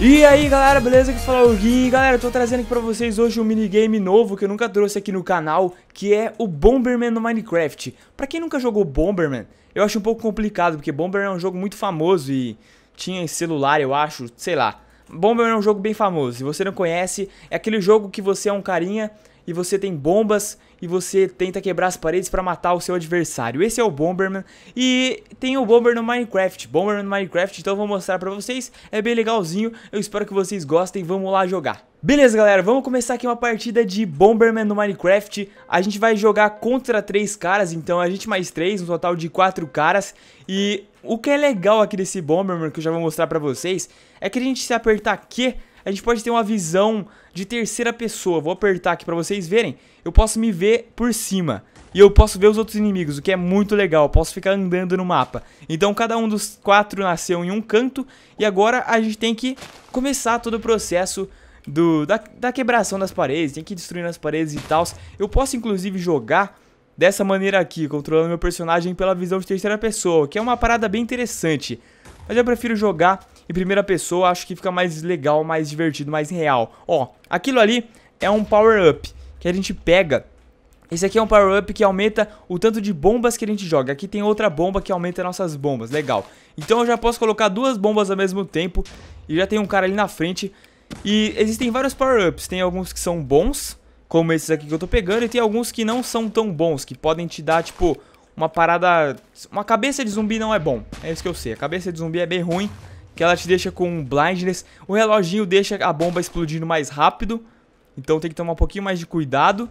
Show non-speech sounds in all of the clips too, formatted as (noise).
E aí galera, beleza? Aqui fala o Gui Galera, eu tô trazendo aqui pra vocês hoje um minigame novo que eu nunca trouxe aqui no canal Que é o Bomberman no Minecraft Pra quem nunca jogou Bomberman, eu acho um pouco complicado Porque Bomberman é um jogo muito famoso e tinha em celular, eu acho, sei lá Bomberman é um jogo bem famoso, se você não conhece, é aquele jogo que você é um carinha e você tem bombas e você tenta quebrar as paredes para matar o seu adversário. Esse é o Bomberman e tem o Bomber no Minecraft, Bomberman no Minecraft, então eu vou mostrar para vocês, é bem legalzinho, eu espero que vocês gostem, vamos lá jogar. Beleza galera, vamos começar aqui uma partida de Bomberman no Minecraft A gente vai jogar contra três caras, então a gente mais três, um total de quatro caras E o que é legal aqui desse Bomberman, que eu já vou mostrar pra vocês É que a gente se apertar Q, a gente pode ter uma visão de terceira pessoa. Vou apertar aqui para vocês verem. Eu posso me ver por cima. E eu posso ver os outros inimigos, o que é muito legal. Eu posso ficar andando no mapa. Então cada um dos quatro nasceu em um canto. E agora a gente tem que começar todo o processo do, da, da quebração das paredes. Tem que destruir as paredes e tal. Eu posso inclusive jogar dessa maneira aqui, controlando meu personagem pela visão de terceira pessoa. Que é uma parada bem interessante. Mas eu prefiro jogar em primeira pessoa, acho que fica mais legal, mais divertido, mais real. Ó, aquilo ali é um power-up que a gente pega esse aqui é um power-up que aumenta o tanto de bombas que a gente joga. Aqui tem outra bomba que aumenta nossas bombas, legal. Então eu já posso colocar duas bombas ao mesmo tempo e já tem um cara ali na frente. E existem vários power-ups, tem alguns que são bons, como esses aqui que eu tô pegando, e tem alguns que não são tão bons, que podem te dar, tipo, uma parada... Uma cabeça de zumbi não é bom, é isso que eu sei, a cabeça de zumbi é bem ruim, que ela te deixa com blindness. O reloginho deixa a bomba explodindo mais rápido, então tem que tomar um pouquinho mais de cuidado.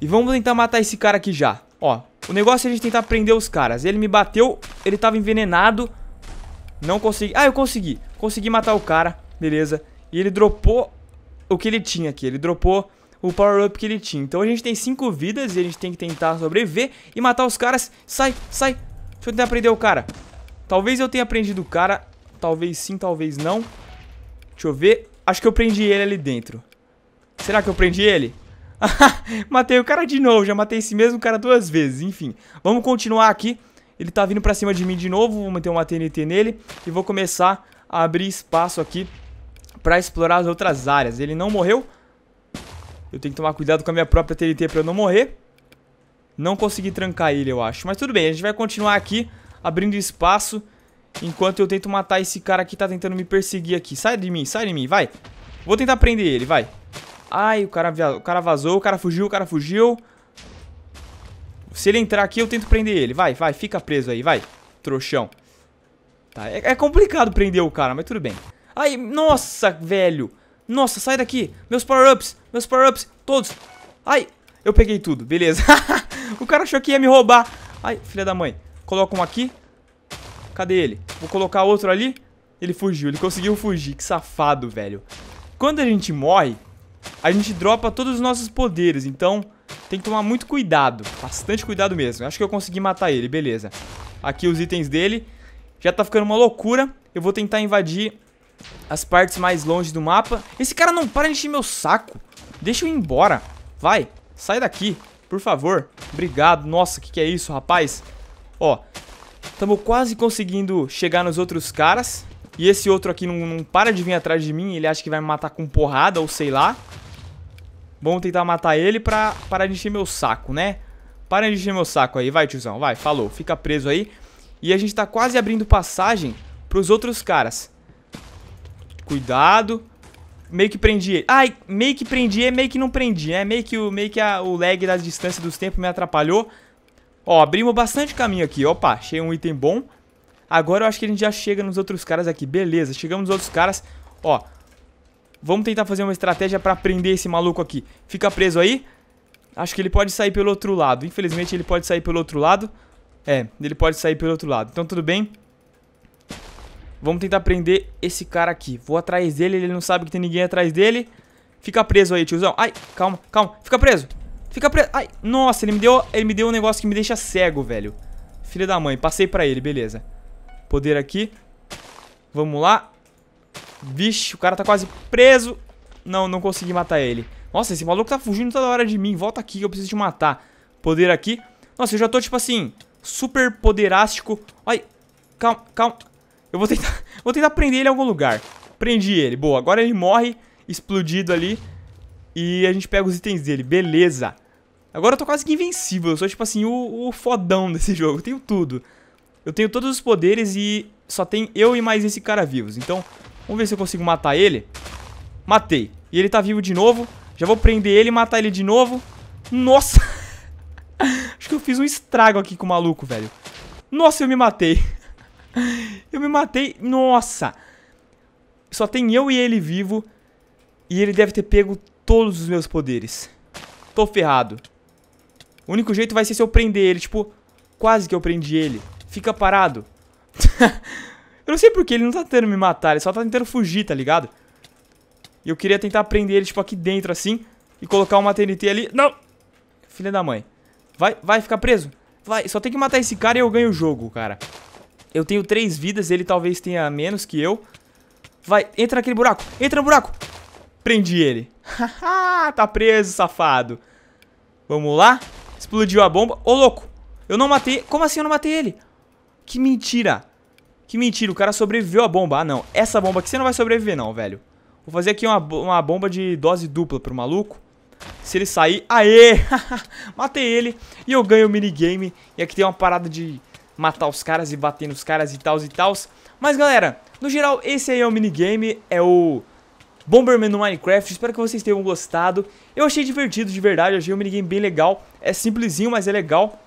E vamos tentar matar esse cara aqui já. Ó, o negócio é a gente tentar prender os caras. Ele me bateu, ele tava envenenado. Não consegui. Ah, eu consegui. Consegui matar o cara, beleza. E ele dropou o que ele tinha aqui. Ele dropou o power-up que ele tinha. Então a gente tem 5 vidas e a gente tem que tentar sobreviver e matar os caras. Sai, sai. Deixa eu tentar prender o cara. Talvez eu tenha prendido o cara Talvez sim, talvez não. Deixa eu ver. Acho que eu prendi ele ali dentro. Será que eu prendi ele? (laughs) matei o cara de novo, já matei esse mesmo cara duas vezes, enfim. Vamos continuar aqui. Ele tá vindo pra cima de mim de novo, vou manter uma TNT nele e vou começar a abrir espaço aqui pra explorar as outras áreas. Ele não morreu. Eu tenho que tomar cuidado com a minha própria TNT pra eu não morrer. Não consegui trancar ele, eu acho. Mas tudo bem, a gente vai continuar aqui abrindo espaço Enquanto eu tento matar esse cara que tá tentando me perseguir aqui. Sai de mim, sai de mim, vai. Vou tentar prender ele, vai. Ai, o cara, o cara vazou, o cara fugiu, o cara fugiu. Se ele entrar aqui, eu tento prender ele. Vai, vai, fica preso aí, vai. Trouxão. Tá, é, é complicado prender o cara, mas tudo bem. Ai, nossa, velho. Nossa, sai daqui. Meus power-ups, meus power-ups, todos. Ai, eu peguei tudo, beleza. (laughs) o cara achou que ia me roubar. Ai, filha da mãe. Coloca um aqui, Cadê ele? Vou colocar outro ali. Ele fugiu, ele conseguiu fugir. Que safado, velho. Quando a gente morre, a gente dropa todos os nossos poderes. Então, tem que tomar muito cuidado. Bastante cuidado mesmo. Acho que eu consegui matar ele, beleza. Aqui os itens dele. Já tá ficando uma loucura. Eu vou tentar invadir as partes mais longe do mapa. Esse cara não para de encher meu saco. Deixa eu ir embora. Vai, sai daqui, por favor. Obrigado. Nossa, o que, que é isso, rapaz? Ó, Estamos quase conseguindo chegar nos outros caras. E esse outro aqui não, não, para de vir atrás de mim. Ele acha que vai me matar com porrada ou sei lá. Vamos tentar matar ele pra parar de encher meu saco, né? Para de encher meu saco aí. Vai, tiozão. Vai, falou. Fica preso aí. E a gente tá quase abrindo passagem pros outros caras. Cuidado. Meio que prendi ele. Ai, meio que prendi e meio que não prendi, né? Meio que, o, meio que a, o lag da distância dos tempos me atrapalhou. Ó, abrimos bastante caminho aqui. Opa, achei um item bom. Agora eu acho que a gente já chega nos outros caras aqui. Beleza, chegamos nos outros caras. Ó, vamos tentar fazer uma estratégia pra prender esse maluco aqui. Fica preso aí. Acho que ele pode sair pelo outro lado. Infelizmente ele pode sair pelo outro lado. É, ele pode sair pelo outro lado. Então tudo bem. Vamos tentar prender esse cara aqui. Vou atrás dele, ele não sabe que tem ninguém atrás dele. Fica preso aí, tiozão. Ai, calma, calma. Fica preso. Fica preso. Ai, nossa, ele me deu, ele me deu um negócio que me deixa cego, velho. Filha da mãe, passei pra ele, beleza. Poder aqui. Vamos lá. Vixe, o cara tá quase preso. Não, não consegui matar ele. Nossa, esse maluco tá fugindo toda hora de mim. Volta aqui que eu preciso te matar. Poder aqui. Nossa, eu já tô, tipo assim, super poderástico. Ai, calma, calma. Eu vou tentar, (laughs) vou tentar prender ele em algum lugar. Prendi ele. Boa, agora ele morre explodido ali. E a gente pega os itens dele, beleza. Agora eu tô quase que invencível, eu sou tipo assim o, o fodão (laughs) desse jogo, eu tenho tudo. Eu tenho todos os poderes e só tem eu e mais esse cara vivos. Então, vamos ver se eu consigo matar ele. Matei. E ele tá vivo de novo. Já vou prender ele e matar ele de novo. Nossa! (laughs) Acho que eu fiz um estrago aqui com o maluco, velho. Nossa, eu me matei. (laughs) eu me matei. Nossa! Só tem eu e ele vivo. E ele deve ter pego todos os meus poderes. Tô ferrado. O único jeito vai ser se eu prender ele. Tipo, quase que eu prendi ele. Fica parado. (laughs) eu não sei porque ele não tá tentando me matar. Ele só tá tentando fugir, tá ligado? E eu queria tentar prender ele, tipo, aqui dentro, assim. E colocar uma TNT ali. Não! Filha da mãe. Vai, vai ficar preso. Vai, só tem que matar esse cara e eu ganho o jogo, cara. Eu tenho três vidas, ele talvez tenha menos que eu. Vai, entra naquele buraco. Entra no buraco. Prendi ele. Haha, (laughs) tá preso, safado. Vamos lá. Explodiu a bomba. Ô, louco. Eu não matei. Como assim eu não matei ele? Que mentira. Que mentira. O cara sobreviveu à bomba. Ah, não. Essa bomba aqui você não vai sobreviver, não, velho. Vou fazer aqui uma, uma bomba de dose dupla pro maluco. Se ele sair... Aê! (laughs) Matei ele. E eu ganho o minigame. E aqui tem uma parada de matar os caras e bater nos caras e tal e tal. Mas, galera, no geral, esse aí é o minigame. É o Bomberman no Minecraft. Espero que vocês tenham gostado. Eu achei divertido de verdade, achei um minigame bem legal. É simplesinho, mas é legal.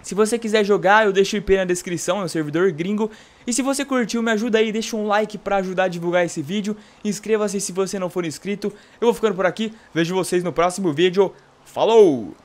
Se você quiser jogar, eu deixo o IP na descrição, é um servidor gringo. E se você curtiu, me ajuda aí, deixa um like para ajudar a divulgar esse vídeo. Inscreva-se se você não for inscrito. Eu vou ficando por aqui, vejo vocês no próximo vídeo. Falou!